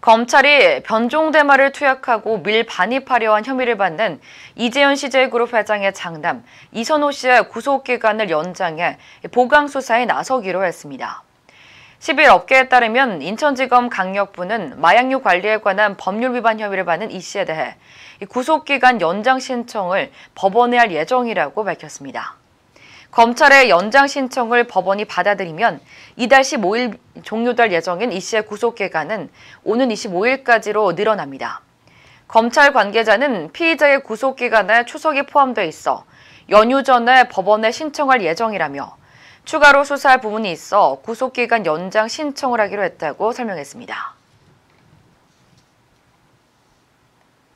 검찰이 변종대마를 투약하고 밀반입하려 한 혐의를 받는 이재현 CJ그룹 회장의 장남 이선호 씨의 구속기간을 연장해 보강수사에 나서기로 했습니다. 10일 업계에 따르면 인천지검 강력부는 마약류 관리에 관한 법률 위반 혐의를 받는 이 씨에 대해 구속기간 연장 신청을 법원에 할 예정이라고 밝혔습니다. 검찰의 연장 신청을 법원이 받아들이면 이달 15일 종료될 예정인 이 씨의 구속 기간은 오는 25일까지로 늘어납니다. 검찰 관계자는 피의자의 구속 기간에 추석이 포함돼 있어 연휴 전에 법원에 신청할 예정이라며 추가로 수사할 부분이 있어 구속기간 연장 신청을 하기로 했다고 설명했습니다.